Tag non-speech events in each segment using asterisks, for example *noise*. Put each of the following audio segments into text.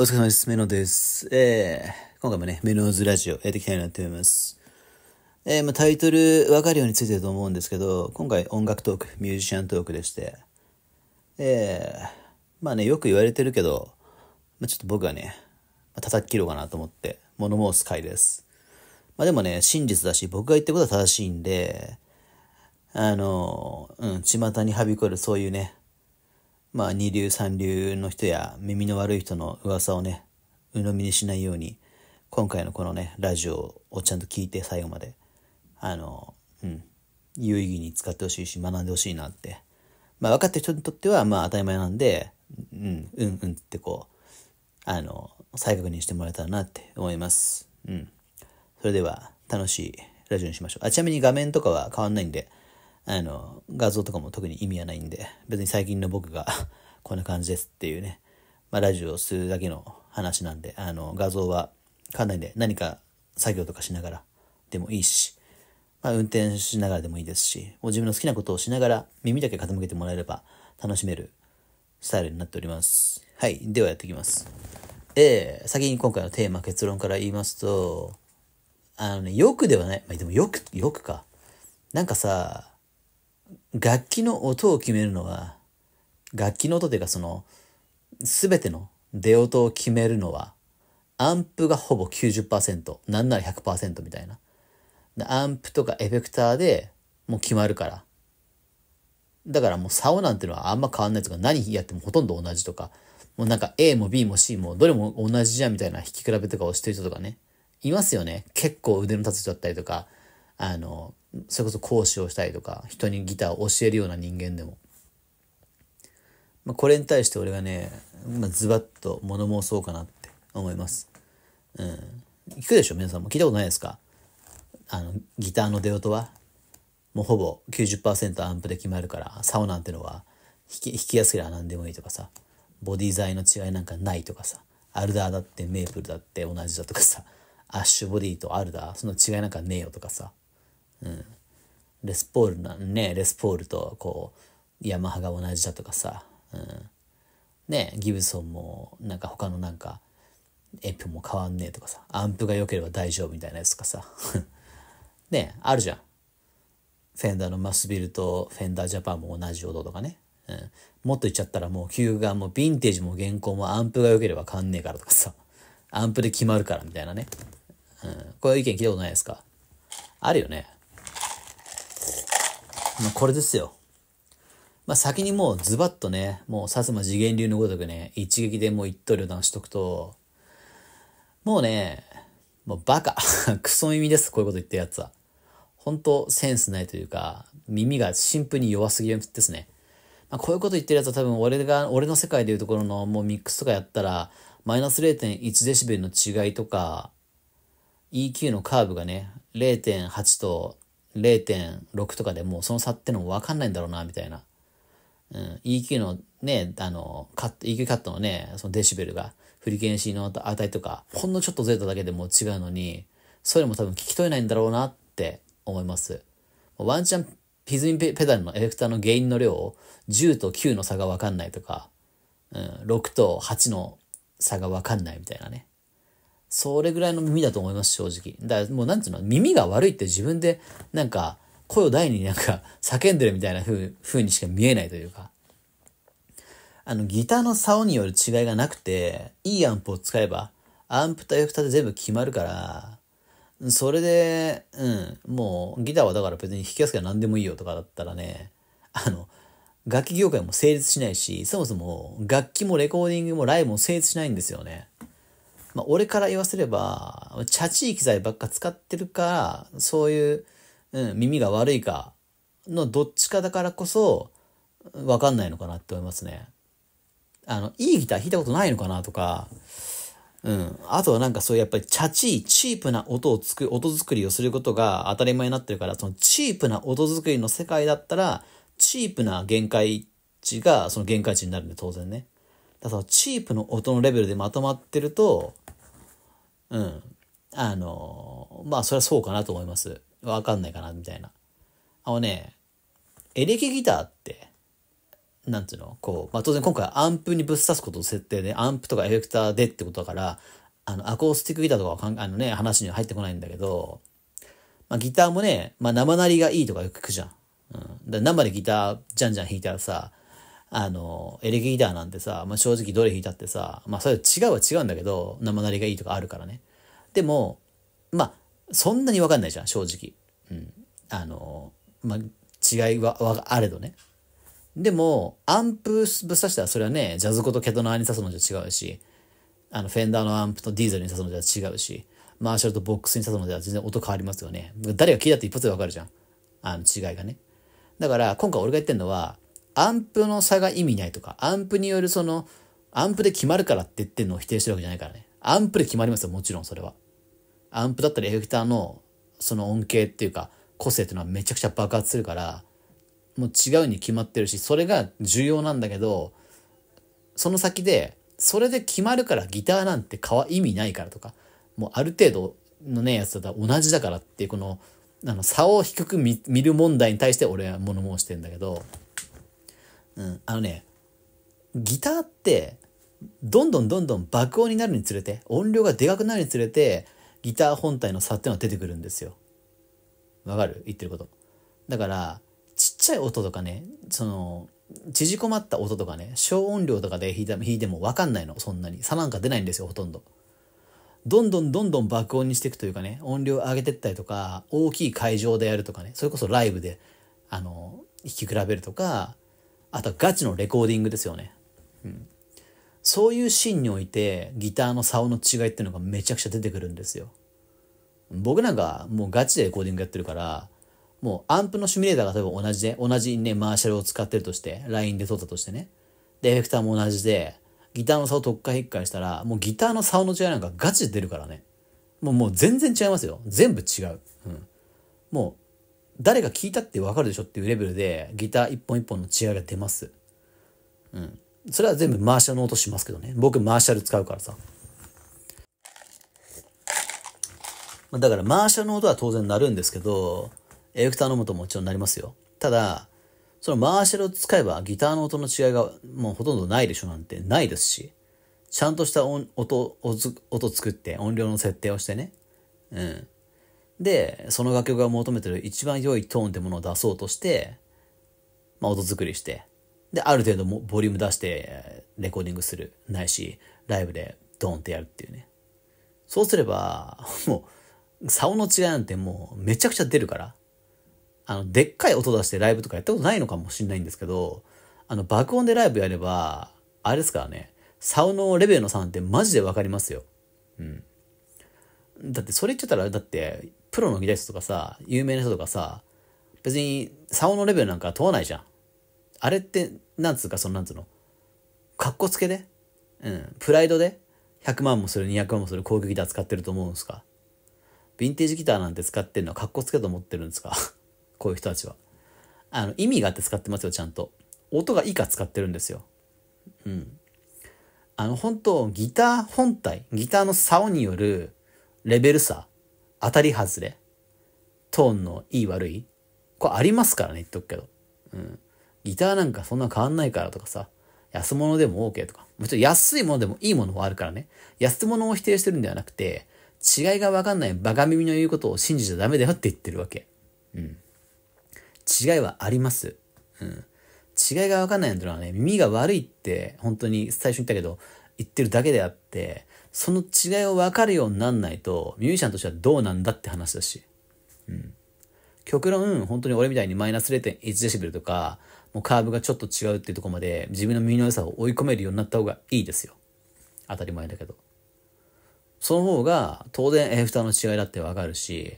お疲れ様です。メノです。えー、今回もね、メノーズラジオやっていきたいなと思います。えー、まあ、タイトルわかるようについてると思うんですけど、今回音楽トーク、ミュージシャントークでして、えー、まあね、よく言われてるけど、まあ、ちょっと僕はね、叩き切ろうかなと思って、物申す回です。まあでもね、真実だし、僕が言ってることは正しいんで、あの、うん、巷にはびこるそういうね、まあ二流三流の人や耳の悪い人の噂をね、鵜呑みにしないように、今回のこのね、ラジオをちゃんと聞いて最後まで、あの、うん、有意義に使ってほしいし、学んでほしいなって。まあ分かってる人にとっては、まあ当たり前なんで、うん、うん、うんってこう、あの、再確認してもらえたらなって思います。うん。それでは、楽しいラジオにしましょう。あ、ちなみに画面とかは変わんないんで、あの、画像とかも特に意味はないんで、別に最近の僕が *laughs* こんな感じですっていうね、まあ、ラジオをするだけの話なんで、あの、画像は館内で何か作業とかしながらでもいいし、まあ、運転しながらでもいいですし、もう自分の好きなことをしながら耳だけ傾けてもらえれば楽しめるスタイルになっております。はい。ではやっていきます。え先に今回のテーマ、結論から言いますと、あのね、よくではない。まあ、でもよく、よくか。なんかさ、楽器の音を決めるのは、楽器の音というかその、全ての出音を決めるのは、アンプがほぼ90%、なんなら100%みたいな。アンプとかエフェクターでもう決まるから。だからもう竿なんてのはあんま変わんないとか、何やってもほとんど同じとか、もうなんか A も B も C もどれも同じじゃんみたいな弾き比べとかをしてる人とかね、いますよね。結構腕の立つ人だったりとか、あの、それこそ講師をしたりとか、人にギターを教えるような人間でも。まあ、これに対して俺がね、まあ、ズバッと物申そうかなって思います。うん。聞くでしょ皆さんも聞いたことないですかあの、ギターの出音は、もうほぼ90%アンプで決まるから、竿なんてのは弾き、弾きやすければ何でもいいとかさ、ボディ材の違いなんかないとかさ、アルダーだってメープルだって同じだとかさ、アッシュボディとアルダー、その違いなんかねえよとかさ、うん。レスポールなね、レスポールとこう、ヤマハが同じだとかさ、うん。ね、ギブソンもなんか他のなんか、エプも変わんねえとかさ、アンプが良ければ大丈夫みたいなやつとかさ。*laughs* ね、あるじゃん。フェンダーのマスビルとフェンダージャパンも同じ音とかね。うん、もっと言っちゃったらもう旧がもうヴィンテージも原稿もアンプが良ければ変わんねえからとかさ。アンプで決まるからみたいなね。うん、こういう意見聞いたことないですかあるよね。あ、これですよ。まあ、先にもうズバッとね、もう薩摩次元流のごとくね、一撃でもう一刀両断しとくと、もうね、もうバカ。*laughs* クソ耳です、こういうこと言ってるやつは。本当センスないというか、耳がシンプルに弱すぎるんですね。まあ、こういうこと言ってるやつは多分俺が、俺の世界でいうところのもうミックスとかやったら、マイナス0.1デシベルの違いとか、EQ のカーブがね、0.8と0.6とかでもうその差ってのもわかんないんだろうな、みたいな。うん、EQ のね、あの、カット、EQ カットのね、そのデシベルが、フリケンシーの値とか、ほんのちょっとずれただけでも違うのに、それも多分聞き取れないんだろうなって思います。ワンチャン歪みペダルのエフェクターの原因の量を10と9の差がわかんないとか、うん、6と8の差がわかんないみたいなね。それぐらいの耳だと思います、正直。だからもうなんつうの、耳が悪いって自分で、なんか、声を大になんか *laughs* 叫んでるみたいな風風にしか見えないというか。あの、ギターの竿による違いがなくて、いいアンプを使えば、アンプとエフタで全部決まるから、それで、うん、もうギターはだから別に弾きやすくは何でもいいよとかだったらね、あの、楽器業界も成立しないし、そもそも楽器もレコーディングもライブも成立しないんですよね。まあ、俺から言わせれば、チャチい機材ばっか使ってるから、そういう、うん、耳が悪いかのどっちかだからこそ、わかんないのかなって思いますね。あの、いいギター弾いたことないのかなとか、うん。あとはなんかそういうやっぱりチャチー、チープな音を作る、音作りをすることが当たり前になってるから、そのチープな音作りの世界だったら、チープな限界値がその限界値になるんで当然ね。だからチープの音のレベルでまとまってると、うん。あの、まあ、それはそうかなと思います。わかんないかな、みたいな。あのね、エレキギターって、なんつうのこう、まあ、当然今回アンプにぶっ刺すことを設定で、アンプとかエフェクターでってことだから、あの、アコースティックギターとかはかんあのね、話には入ってこないんだけど、まあ、ギターもね、まあ、生なりがいいとかよく聞くじゃん。うん。だ生でギターじゃんじゃん弾いたらさ、あの、エレキギターなんてさ、まあ、正直どれ弾いたってさ、まあ、それ違うは違うんだけど、生なりがいいとかあるからね。でも、まあ、そんなにわかんないじゃん、正直。うん。あの、まあ、違いは、はあれどね。でも、アンプぶっ刺したら、それはね、ジャズコとケトナーに刺すのじゃ違うし、あの、フェンダーのアンプとディーゼルに刺すのじゃ違うし、マーシャルとボックスに刺すのじゃ全然音変わりますよね。誰が聞いたって一発でわかるじゃん。あの、違いがね。だから、今回俺が言ってんのは、アンプの差が意味ないとか、アンプによるその、アンプで決まるからって言ってるのを否定してるわけじゃないからね。アンプで決まりますよ、もちろんそれは。アンプだったらエフェクターのその恩恵っていうか、個性っていうのはめちゃくちゃ爆発するから、もう違うに決まってるし、それが重要なんだけど、その先で、それで決まるからギターなんて意味ないからとか、もうある程度のね、やつだったら同じだからっていう、この、あの、差を低く見る問題に対して俺は物申してんだけど、ん、あのね、ギターって、どんどんどんどん爆音になるにつれて、音量がでかくなるにつれて、ギター本体の差っていうのが出てくるんですよ。わかる言ってること。だから、ちっちゃい音とかね、その、縮こまった音とかね、小音量とかで弾い弾いてもわかんないの、そんなに。差なんか出ないんですよ、ほとんど。どんどんどんどん爆音にしていくというかね、音量上げてったりとか、大きい会場でやるとかね、それこそライブで、あの、弾き比べるとか、あとガチのレコーディングですよね。うん。そういうシーンにおいてギターの竿の違いっていうのがめちゃくちゃ出てくるんですよ。僕なんかもうガチでレコーディングやってるから、もうアンプのシミュレーターが多分同じで、同じね、マーシャルを使ってるとして、line で撮ったとしてね。で、エフェクターも同じで、ギターの竿を特化引っかしたら、もうギターの竿の違いなんかガチで出るからね。もうもう全然違いますよ。全部違う。うん。もう誰が聴いたってわかるでしょっていうレベルで、ギター一本一本の違いが出ます。うん。それは全部マーシャルの音しますけどね。僕マーシャル使うからさ。だからマーシャルの音は当然なるんですけど、エフェクターの音ももちろんなりますよ。ただ、そのマーシャルを使えばギターの音の違いがもうほとんどないでしょなんてないですし、ちゃんとした音、音を音作って音量の設定をしてね。うん。で、その楽曲が求めてる一番良いトーンってものを出そうとして、まあ、音作りして、で、ある程度もボリューム出して、レコーディングする、ないし、ライブでドーンってやるっていうね。そうすれば、*laughs* もう、竿の違いなんてもうめちゃくちゃ出るから、あの、でっかい音出してライブとかやったことないのかもしんないんですけど、あの、爆音でライブやれば、あれですからね、竿のレベルの差なんてマジでわかりますよ。うん。だってそれ言っちゃったら、だって、プロのギタリストとかさ、有名な人とかさ、別に、竿のレベルなんか問わないじゃん。あれって、なんつうか、その、なんつうの、格好つけで、うん、プライドで、100万もする、200万もする高級ギター使ってると思うんですかヴィンテージギターなんて使ってるのは格好つけと思ってるんですか *laughs* こういう人たちは。あの、意味があって使ってますよ、ちゃんと。音がいいか使ってるんですよ。うん。あの、本当ギター本体、ギターの竿によるレベル差当たり外れ、トーンのいい悪い、これありますからね、言っとくけど。うん。ギターなんかそんな変わんないからとかさ、安物でも OK とか、もちろん安いものでもいいものもあるからね、安物を否定してるんではなくて、違いがわかんないバカ耳の言うことを信じちゃダメだよって言ってるわけ。うん。違いはあります。うん。違いがわかんないんだろうね、耳が悪いって、本当に最初に言ったけど、言ってるだけであって、その違いを分かるようになんないと、ミュージシャンとしてはどうなんだって話だし。うん。極論、本当に俺みたいにマイナス0.1デシベルとか、もうカーブがちょっと違うっていうとこまで自分の身の良さを追い込めるようになった方がいいですよ。当たり前だけど。その方が当然エフェクターの違いだってわかるし、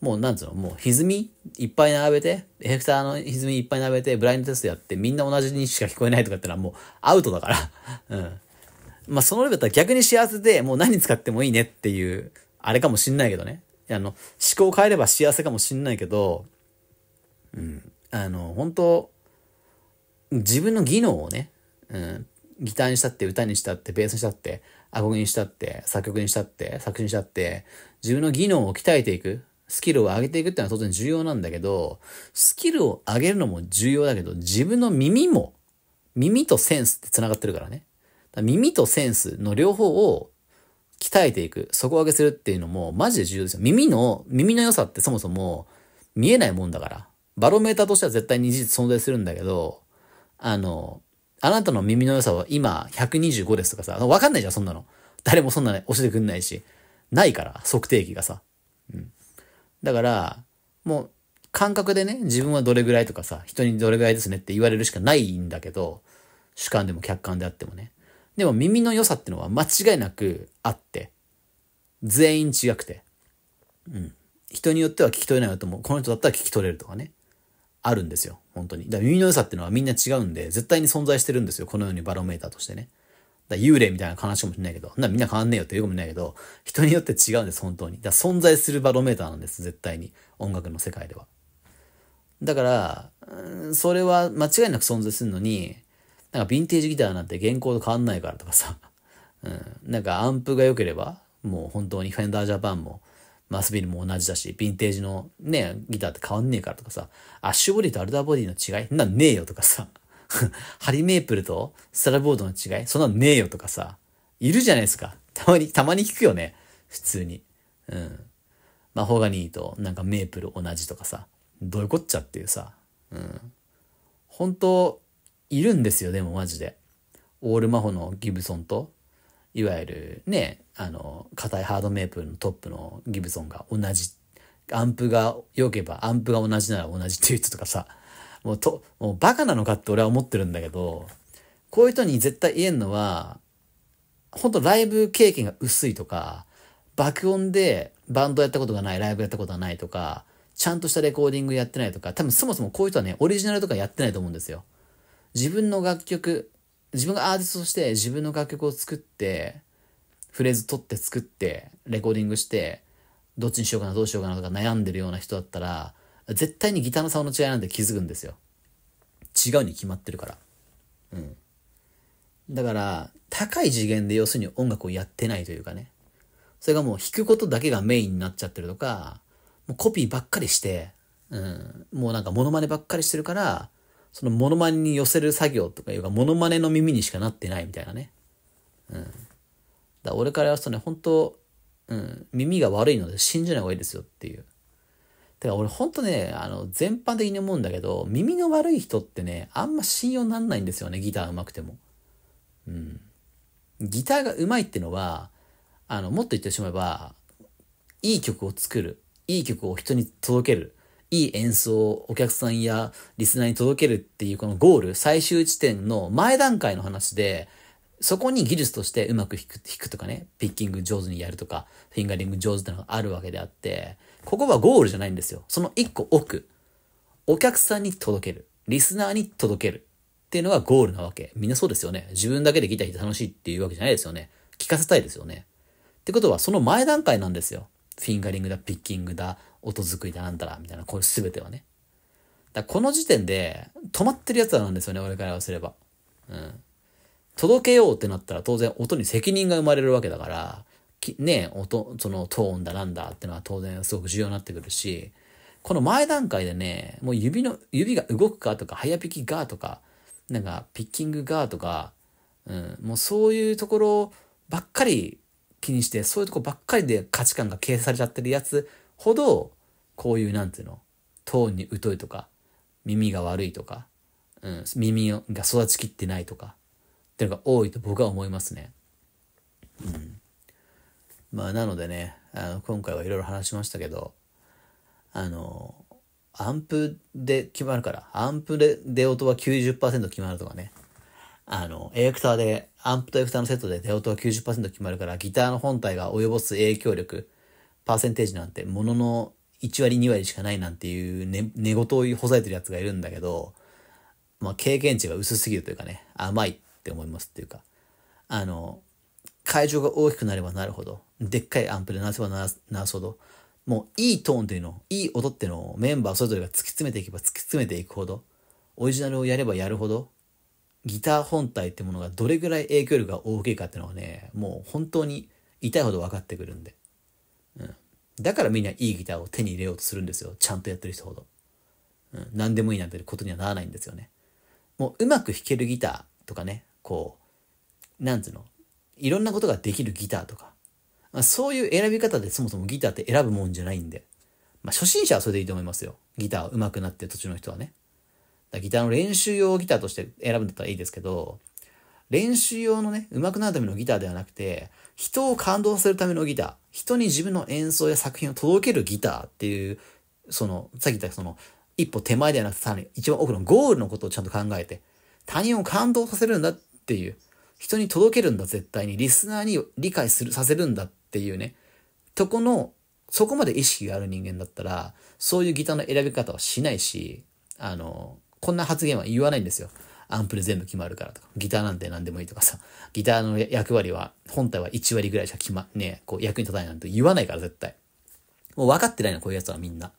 もうなんつうの、もう歪みいっぱい並べて、エフェクターの歪みいっぱい並べて、ブラインドテストやってみんな同じにしか聞こえないとかってのはもうアウトだから。うん。まあ、そのレベルだったら逆に幸せで、もう何使ってもいいねっていう、あれかもしんないけどね。あの、思考変えれば幸せかもしんないけど、うん。あの、本当自分の技能をね、うん、ギターにしたって、歌にしたって、ベースにしたって、アコギにしたって、作曲にしたって、作詞にしたって、自分の技能を鍛えていく、スキルを上げていくっていうのは当然重要なんだけど、スキルを上げるのも重要だけど、自分の耳も、耳とセンスって繋がってるからね。耳とセンスの両方を鍛えていく、底上げするっていうのもマジで重要ですよ。耳の、耳の良さってそもそも見えないもんだから。バロメーターとしては絶対に事実存在するんだけど、あの、あなたの耳の良さは今125ですとかさ、わかんないじゃん、そんなの。誰もそんなの教えてくんないし。ないから、測定器がさ。うん。だから、もう、感覚でね、自分はどれぐらいとかさ、人にどれぐらいですねって言われるしかないんだけど、主観でも客観であってもね。でも耳の良さってのは間違いなくあって、全員違くて。うん。人によっては聞き取れないと思う。この人だったら聞き取れるとかね。あるんですよ。本当に。だから耳の良さってのはみんな違うんで、絶対に存在してるんですよ。このようにバロメーターとしてね。だ幽霊みたいな話かもしれないけど、なみんな変わんねえよって言うかもしれないけど、人によって違うんです、本当に。だ存在するバロメーターなんです、絶対に。音楽の世界では。だから、それは間違いなく存在するのに、なんかヴィンテージギターなんて原稿と変わんないからとかさ、*laughs* うん、なんかアンプが良ければ、もう本当にフェンダージャパンも、マスビルも同じだし、ヴィンテージのね、ギターって変わんねえからとかさ、アッシュボディとアルダーボディの違いなんねえよとかさ、*laughs* ハリメープルとスタラボードの違いそんなんねえよとかさ、いるじゃないですか。たまに、たまに聞くよね。普通に。うん。マホガニーとなんかメープル同じとかさ、どういうこっちゃっていうさ、うん。本当いるんですよ、でもマジで。オールマホのギブソンと、いわゆるね、あの、硬いハードメープルのトップのギブソンが同じ。アンプが良ければ、アンプが同じなら同じっていう人とかさ、もうと、もうバカなのかって俺は思ってるんだけど、こういう人に絶対言えんのは、本当ライブ経験が薄いとか、爆音でバンドやったことがない、ライブやったことがないとか、ちゃんとしたレコーディングやってないとか、多分そもそもこういう人はね、オリジナルとかやってないと思うんですよ。自分の楽曲自分がアーティストとして自分の楽曲を作ってフレーズ取って作ってレコーディングしてどっちにしようかなどうしようかなとか悩んでるような人だったら絶対にギターの差の違いなんて気づくんですよ違うに決まってるからうんだから高い次元で要するに音楽をやってないというかねそれがもう弾くことだけがメインになっちゃってるとかもうコピーばっかりして、うん、もうなんかモノマネばっかりしてるからそのモノマネに寄せる作業とかいうか、モノマネの耳にしかなってないみたいなね。うん。だ俺から言わすとね、本当うん、耳が悪いので信じない方がいいですよっていう。てか俺ほんとね、あの、全般的に思うんだけど、耳の悪い人ってね、あんま信用なんないんですよね、ギター上手くても。うん。ギターが上手いってのは、あの、もっと言ってしまえば、いい曲を作る。いい曲を人に届ける。いい演奏をお客さんやリスナーに届けるっていうこのゴール、最終地点の前段階の話で、そこに技術としてうまく弾く弾くとかね、ピッキング上手にやるとか、フィンガリング上手ってのがあるわけであって、ここはゴールじゃないんですよ。その一個奥。お客さんに届ける。リスナーに届ける。っていうのがゴールなわけ。みんなそうですよね。自分だけでギター弾いて楽しいっていうわけじゃないですよね。聞かせたいですよね。ってことは、その前段階なんですよ。フィンガリングだ、ピッキングだ、音作りであんたら、みたいな、これ全てはね。だこの時点で、止まってるやつなんですよね、俺からすれば。うん。届けようってなったら当然音に責任が生まれるわけだから、ね、音、そのトーンだなんだってのは当然すごく重要になってくるし、この前段階でね、もう指の、指が動くかとか、早ピきがとか、なんかピッキングがとか、うん、もうそういうところばっかり気にして、そういうとこばっかりで価値観が形成されちゃってるやつほど、こういうなんていうの、トーンに疎いとか、耳が悪いとか、うん、耳が育ちきってないとか、っていうのが多いと僕は思いますね。うん。まあ、なのでね、あの今回はいろいろ話しましたけど、あの、アンプで決まるから、アンプで出音は90%決まるとかね。あの、エフクターで、アンプとエフクターのセットで出音は90%決まるから、ギターの本体が及ぼす影響力、パーセンテージなんて、ものの1割2割しかないなんていう寝言をほざいてるやつがいるんだけど、まあ、経験値が薄すぎるというかね甘いって思いますっていうかあの会場が大きくなればなるほどでっかいアンプで鳴らせば鳴らすほどもういいトーンというのいい音っていうのをメンバーそれぞれが突き詰めていけば突き詰めていくほどオリジナルをやればやるほどギター本体ってものがどれぐらい影響力が大きいかっていうのはねもう本当に痛いほど分かってくるんで。うんだからみんないいギターを手に入れようとするんですよ。ちゃんとやってる人ほど。うん、何でもいいなんてことにはならないんですよね。もううまく弾けるギターとかね、こう、なんつうの、いろんなことができるギターとか、まあ、そういう選び方でそもそもギターって選ぶもんじゃないんで、まあ、初心者はそれでいいと思いますよ。ギター上手くなって途中の人はね。だギターの練習用ギターとして選ぶんだったらいいですけど、練習用のね、上手くなるためのギターではなくて、人を感動させるためのギター、人に自分の演奏や作品を届けるギターっていう、その、さっき言ったその、一歩手前ではなくて、さらに一番奥のゴールのことをちゃんと考えて、他人を感動させるんだっていう、人に届けるんだ絶対に、リスナーに理解する、させるんだっていうね、とこの、そこまで意識がある人間だったら、そういうギターの選び方はしないし、あの、こんな発言は言わないんですよ。アンプで全部決まるからとか、ギターなんて何でもいいとかさ、ギターの役割は、本体は1割ぐらいしか決ま、ねこう役に立たないなんて言わないから絶対。もう分かってないの、こういうやつはみんな。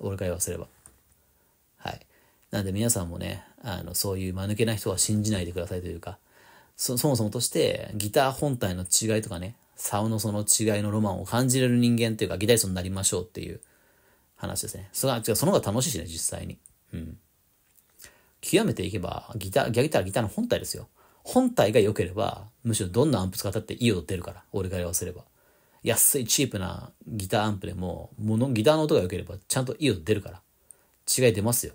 俺から言わせれば。はい。なんで皆さんもね、あの、そういう間抜けな人は信じないでくださいというか、そ、そもそもとして、ギター本体の違いとかね、竿のその違いのロマンを感じれる人間というか、ギタリストになりましょうっていう話ですね。それは、違う、その方が楽しいしね、実際に。うん。極めていけば、ギター、ギャギターはギターの本体ですよ。本体が良ければ、むしろどんなアンプ使ったっていい音出るから、俺が言わせれば。安いチープなギターアンプでも、ものギターの音が良ければ、ちゃんといい音出るから。違い出ますよ。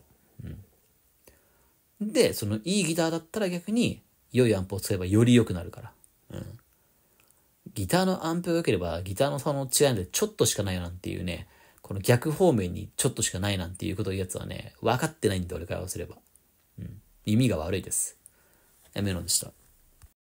うん。で、そのいいギターだったら逆に、良いアンプを使えばより良くなるから。うん。ギターのアンプが良ければ、ギターの差の違いなんてちょっとしかないなんていうね、この逆方面にちょっとしかないなんていうことを言うやつはね、分かってないんで、俺からせれば。耳が悪いです。メロンでした。